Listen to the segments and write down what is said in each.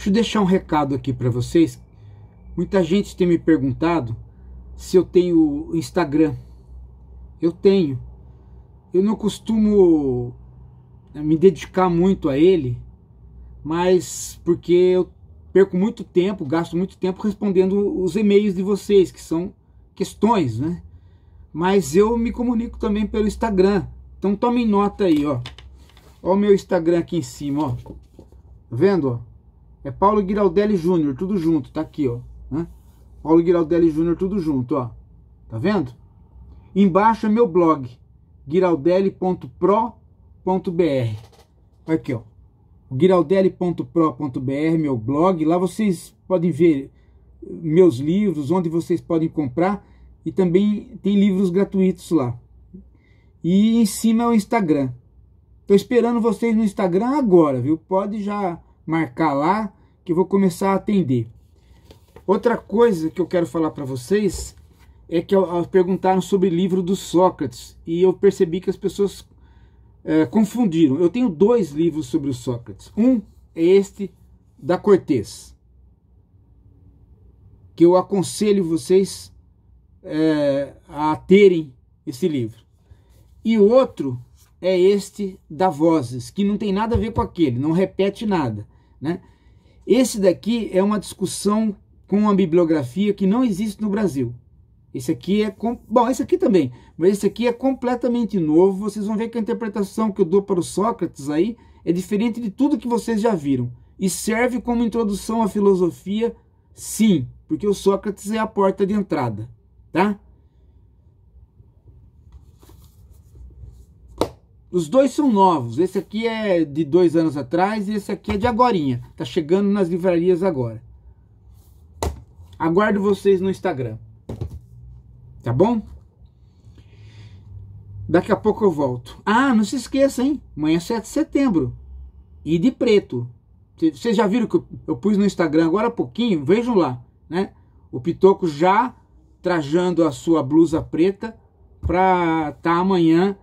Deixa eu deixar um recado aqui para vocês. Muita gente tem me perguntado se eu tenho Instagram. Eu tenho. Eu não costumo eh, me dedicar muito a ele, mas porque eu perco muito tempo, gasto muito tempo respondendo os e-mails de vocês, que são questões, né? Mas eu me comunico também pelo Instagram. Então tomem nota aí, ó. Ó o meu Instagram aqui em cima, ó. Tá vendo, ó? É Paulo Giraldelli Júnior, tudo junto, tá aqui, ó. Né? Paulo Giraldelli Júnior, tudo junto, ó. Tá vendo? Embaixo é meu blog, giraldelli.pro.br. Tá aqui, ó. giraldelli.pro.br, meu blog. Lá vocês podem ver meus livros, onde vocês podem comprar. E também tem livros gratuitos lá. E em cima é o Instagram. Tô esperando vocês no Instagram agora, viu? Pode já marcar lá que eu vou começar a atender. Outra coisa que eu quero falar para vocês é que ao, ao perguntaram sobre o livro do Sócrates e eu percebi que as pessoas é, confundiram. Eu tenho dois livros sobre o Sócrates. Um é este da Cortez, que eu aconselho vocês é, a terem esse livro. E o outro é este da Vozes, que não tem nada a ver com aquele, não repete nada. Né? Esse daqui é uma discussão com a bibliografia que não existe no Brasil. Esse aqui é. Com... Bom, esse aqui também. Mas esse aqui é completamente novo. Vocês vão ver que a interpretação que eu dou para o Sócrates aí é diferente de tudo que vocês já viram. E serve como introdução à filosofia, sim, porque o Sócrates é a porta de entrada, tá? Os dois são novos. Esse aqui é de dois anos atrás e esse aqui é de agorinha. Tá chegando nas livrarias agora. Aguardo vocês no Instagram. Tá bom? Daqui a pouco eu volto. Ah, não se esqueça, hein? Amanhã é 7 de setembro. E de preto. Vocês já viram que eu pus no Instagram agora há pouquinho? Vejam lá, né? O Pitoco já trajando a sua blusa preta para estar tá amanhã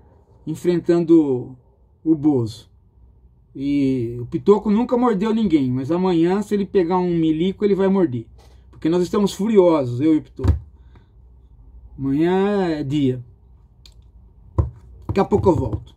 enfrentando o Bozo. E o Pitoco nunca mordeu ninguém, mas amanhã, se ele pegar um milico, ele vai morder. Porque nós estamos furiosos, eu e o Pitoco. Amanhã é dia. Daqui a pouco eu volto.